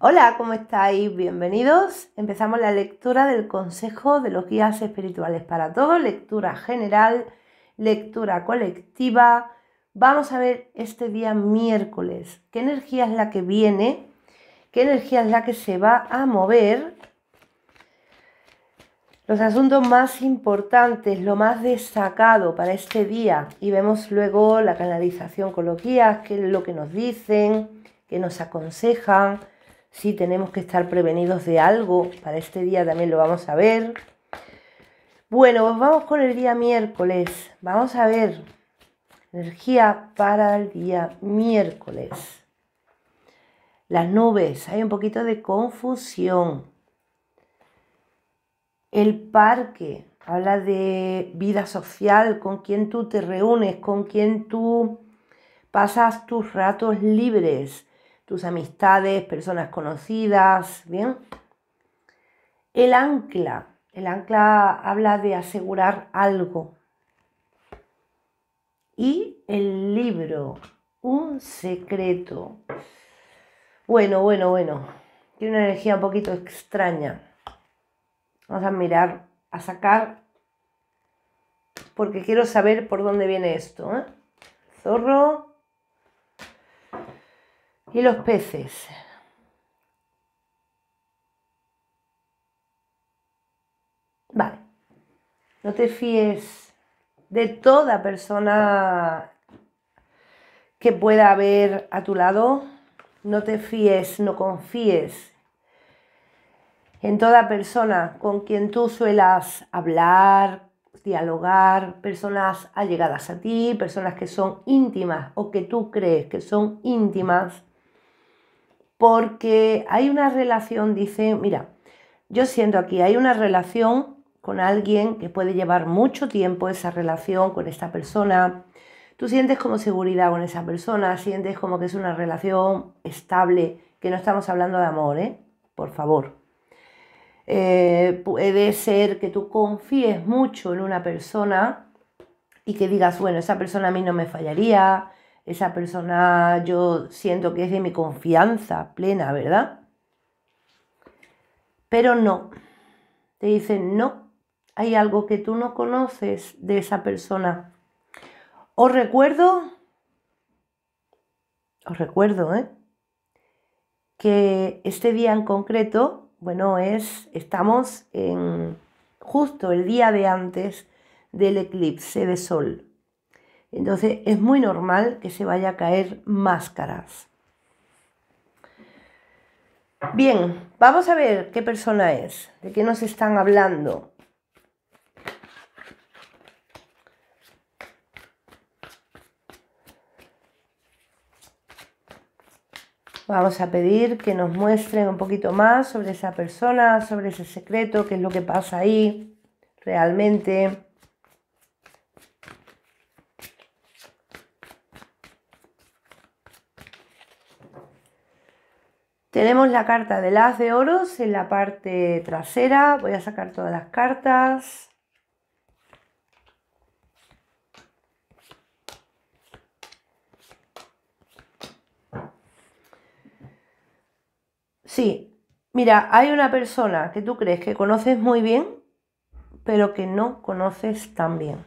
Hola, ¿cómo estáis? Bienvenidos. Empezamos la lectura del Consejo de los Guías Espirituales para Todos, lectura general, lectura colectiva. Vamos a ver este día miércoles qué energía es la que viene, qué energía es la que se va a mover, los asuntos más importantes, lo más destacado para este día y vemos luego la canalización con los guías, qué es lo que nos dicen, qué nos aconsejan Sí, tenemos que estar prevenidos de algo. Para este día también lo vamos a ver. Bueno, pues vamos con el día miércoles. Vamos a ver energía para el día miércoles. Las nubes, hay un poquito de confusión. El parque, habla de vida social, con quien tú te reúnes, con quién tú pasas tus ratos libres tus amistades, personas conocidas, ¿bien? El ancla, el ancla habla de asegurar algo. Y el libro, un secreto. Bueno, bueno, bueno. Tiene una energía un poquito extraña. Vamos a mirar, a sacar, porque quiero saber por dónde viene esto. ¿eh? Zorro, y los peces. Vale, no te fíes de toda persona que pueda haber a tu lado, no te fíes, no confíes en toda persona con quien tú suelas hablar, dialogar, personas allegadas a ti, personas que son íntimas o que tú crees que son íntimas, porque hay una relación, dice, mira, yo siento aquí, hay una relación con alguien que puede llevar mucho tiempo esa relación con esta persona. Tú sientes como seguridad con esa persona, sientes como que es una relación estable, que no estamos hablando de amor, ¿eh? Por favor. Eh, puede ser que tú confíes mucho en una persona y que digas, bueno, esa persona a mí no me fallaría, esa persona yo siento que es de mi confianza plena, ¿verdad? Pero no, te dicen, no, hay algo que tú no conoces de esa persona. Os recuerdo, os recuerdo, ¿eh? que este día en concreto, bueno, es, estamos en justo el día de antes del eclipse de sol. Entonces es muy normal que se vaya a caer máscaras. Bien, vamos a ver qué persona es, de qué nos están hablando. Vamos a pedir que nos muestren un poquito más sobre esa persona, sobre ese secreto, qué es lo que pasa ahí realmente. Tenemos la carta de las de oros en la parte trasera. Voy a sacar todas las cartas. Sí, mira, hay una persona que tú crees que conoces muy bien, pero que no conoces tan bien.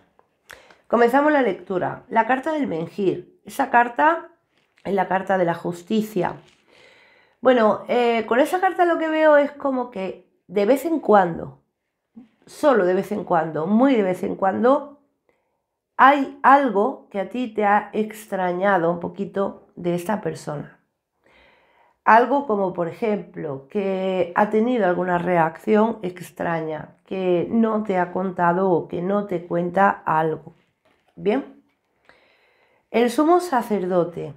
Comenzamos la lectura. La carta del Mengir. Esa carta es la carta de la justicia bueno, eh, con esa carta lo que veo es como que de vez en cuando, solo de vez en cuando, muy de vez en cuando, hay algo que a ti te ha extrañado un poquito de esta persona. Algo como, por ejemplo, que ha tenido alguna reacción extraña, que no te ha contado o que no te cuenta algo. Bien. El sumo sacerdote.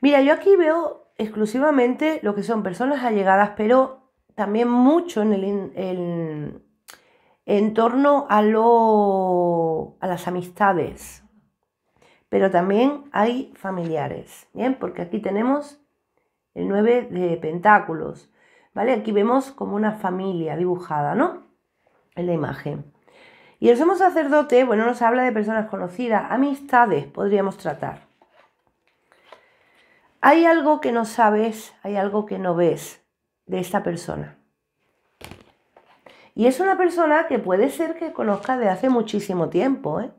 Mira, yo aquí veo exclusivamente lo que son personas allegadas, pero también mucho en el, en, torno a, a las amistades. Pero también hay familiares, ¿bien? Porque aquí tenemos el 9 de pentáculos, ¿vale? Aquí vemos como una familia dibujada, ¿no? En la imagen. Y el sumo sacerdote, bueno, nos habla de personas conocidas, amistades podríamos tratar. Hay algo que no sabes, hay algo que no ves de esta persona. Y es una persona que puede ser que conozcas de hace muchísimo tiempo. ¿eh?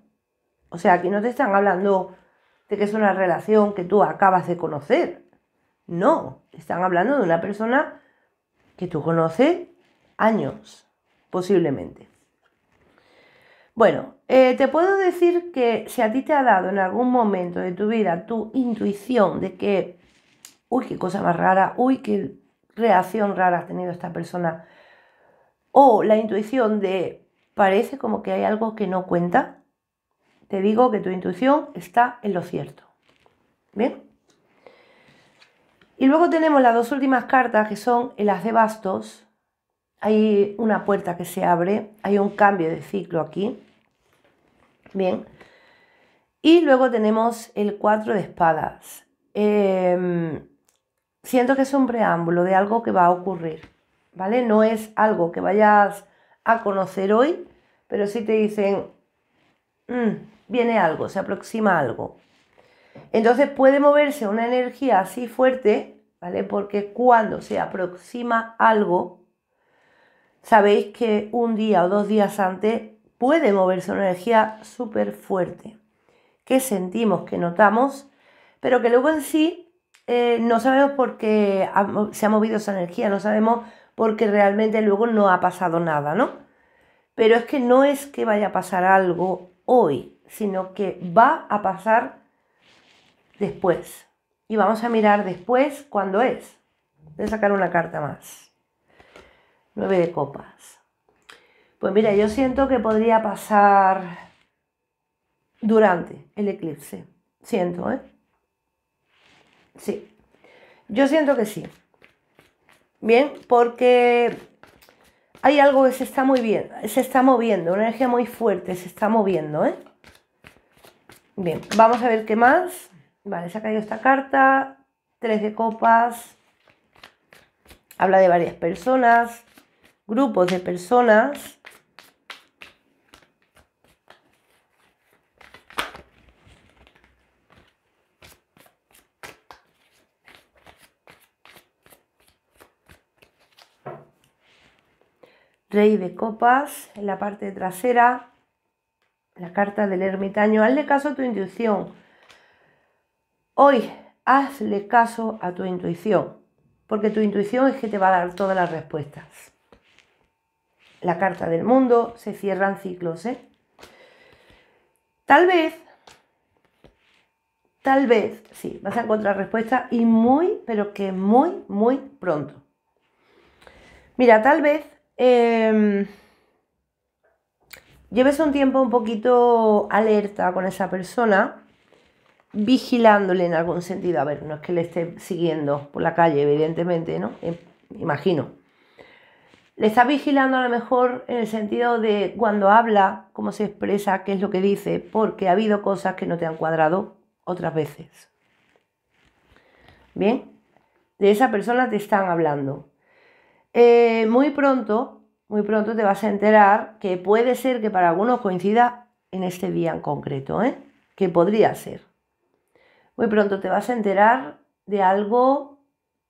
O sea, aquí no te están hablando de que es una relación que tú acabas de conocer. No, están hablando de una persona que tú conoces años, posiblemente. Bueno, eh, te puedo decir que si a ti te ha dado en algún momento de tu vida tu intuición de que uy, qué cosa más rara, uy, qué reacción rara ha tenido esta persona. O la intuición de, parece como que hay algo que no cuenta. Te digo que tu intuición está en lo cierto. ¿Bien? Y luego tenemos las dos últimas cartas que son las de bastos. Hay una puerta que se abre, hay un cambio de ciclo aquí. Bien. Y luego tenemos el cuatro de espadas. Eh, siento que es un preámbulo de algo que va a ocurrir, ¿vale? No es algo que vayas a conocer hoy, pero sí te dicen, mm, viene algo, se aproxima algo. Entonces puede moverse una energía así fuerte, ¿vale? Porque cuando se aproxima algo, sabéis que un día o dos días antes puede moverse una energía súper fuerte, que sentimos, que notamos, pero que luego en sí eh, no sabemos por qué se ha movido esa energía, no sabemos por qué realmente luego no ha pasado nada, ¿no? Pero es que no es que vaya a pasar algo hoy, sino que va a pasar después. Y vamos a mirar después cuándo es. Voy a sacar una carta más. Nueve de copas. Pues mira, yo siento que podría pasar durante el eclipse. Siento, ¿eh? Sí, yo siento que sí. Bien, porque hay algo que se está muy bien, se está moviendo, una energía muy fuerte, se está moviendo, ¿eh? Bien, vamos a ver qué más. Vale, se ha caído esta carta, tres de copas, habla de varias personas, grupos de personas. de copas, en la parte trasera, la carta del ermitaño, hazle caso a tu intuición. Hoy, hazle caso a tu intuición, porque tu intuición es que te va a dar todas las respuestas. La carta del mundo, se cierran ciclos, ¿eh? Tal vez, tal vez, sí, vas a encontrar respuesta y muy, pero que muy, muy pronto. Mira, tal vez lleves em, un tiempo un poquito alerta con esa persona, vigilándole en algún sentido. A ver, no es que le esté siguiendo por la calle, evidentemente, ¿no? Em, imagino. Le estás vigilando a lo mejor en el sentido de cuando habla, cómo se expresa, qué es lo que dice, porque ha habido cosas que no te han cuadrado otras veces. Bien, de esa persona te están hablando. Eh, muy pronto, muy pronto te vas a enterar que puede ser que para algunos coincida en este día en concreto, ¿eh? que podría ser. Muy pronto te vas a enterar de algo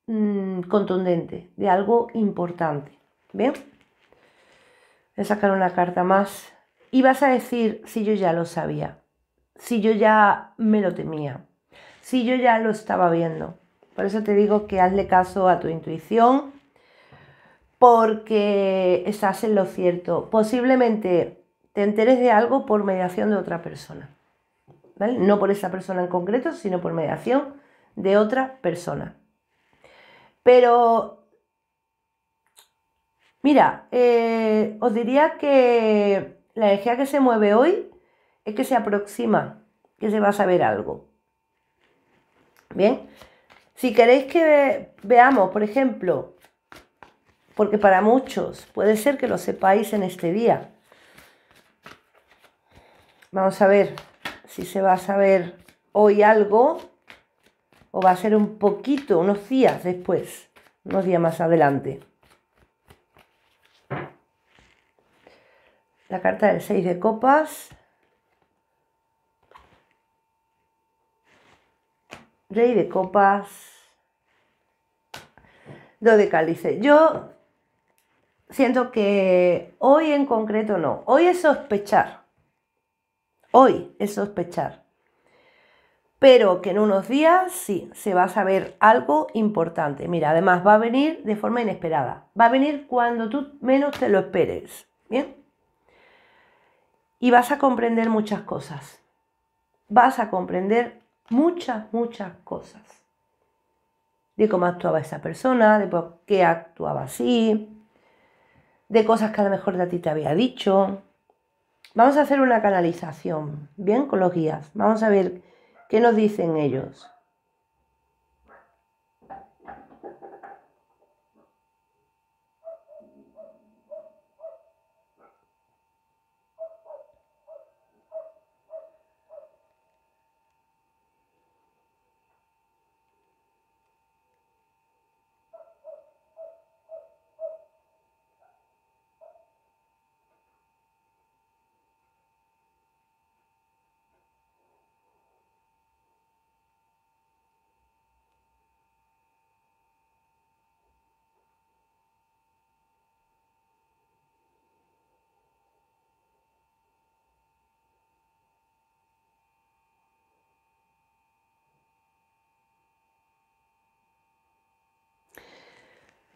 mm, contundente, de algo importante. ¿Bien? Voy a sacar una carta más. Y vas a decir si yo ya lo sabía, si yo ya me lo temía, si yo ya lo estaba viendo. Por eso te digo que hazle caso a tu intuición porque estás en lo cierto. Posiblemente te enteres de algo por mediación de otra persona. No por esa persona en concreto, sino por mediación de otra persona. Pero, mira, eh, os diría que la energía que se mueve hoy es que se aproxima, que se va a saber algo. Bien, si queréis que veamos, por ejemplo, porque para muchos puede ser que lo sepáis en este día. Vamos a ver si se va a saber hoy algo o va a ser un poquito, unos días después, unos días más adelante. La carta del 6 de copas. Rey de copas. Do de cálice. Yo siento que hoy en concreto no. Hoy es sospechar. Hoy es sospechar. Pero que en unos días sí se va a saber algo importante. Mira, además va a venir de forma inesperada. Va a venir cuando tú menos te lo esperes. Bien. Y vas a comprender muchas cosas. Vas a comprender muchas, muchas cosas. De cómo actuaba esa persona, de por qué actuaba así, de cosas que a lo mejor de a ti te había dicho. Vamos a hacer una canalización, bien, con los guías. Vamos a ver qué nos dicen ellos.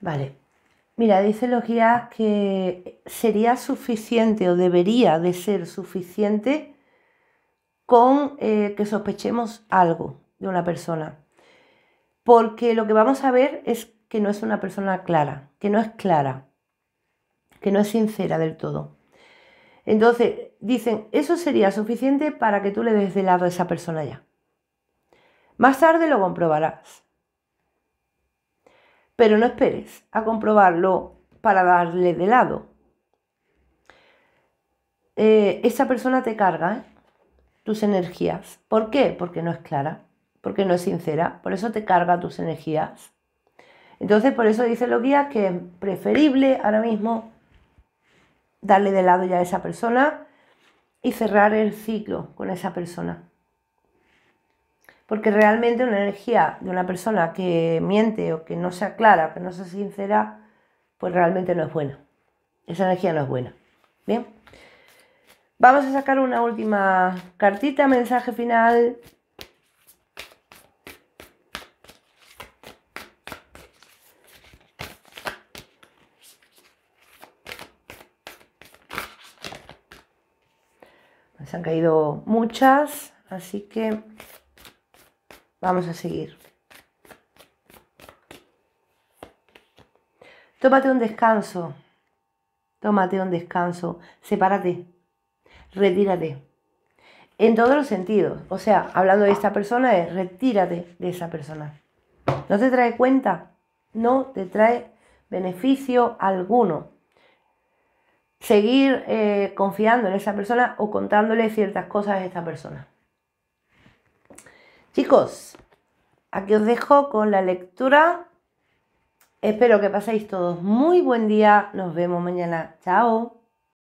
Vale. Mira, los guías que sería suficiente o debería de ser suficiente con eh, que sospechemos algo de una persona. Porque lo que vamos a ver es que no es una persona clara, que no es clara, que no es sincera del todo. Entonces, dicen, eso sería suficiente para que tú le des de lado a esa persona ya. Más tarde lo comprobarás pero no esperes a comprobarlo para darle de lado. Eh, esa persona te carga ¿eh? tus energías. ¿Por qué? Porque no es clara, porque no es sincera, por eso te carga tus energías. Entonces, por eso dice los guías que es preferible ahora mismo darle de lado ya a esa persona y cerrar el ciclo con esa persona. Porque realmente una energía de una persona que miente o que no sea clara, que no sea sincera, pues realmente no es buena. Esa energía no es buena. Bien. Vamos a sacar una última cartita, mensaje final. Se han caído muchas, así que Vamos a seguir. Tómate un descanso. Tómate un descanso. Sepárate. Retírate. En todos los sentidos. O sea, hablando de esta persona es retírate de esa persona. No te trae cuenta. No te trae beneficio alguno. Seguir eh, confiando en esa persona o contándole ciertas cosas a esta persona. Chicos, aquí os dejo con la lectura. Espero que paséis todos muy buen día. Nos vemos mañana. Chao.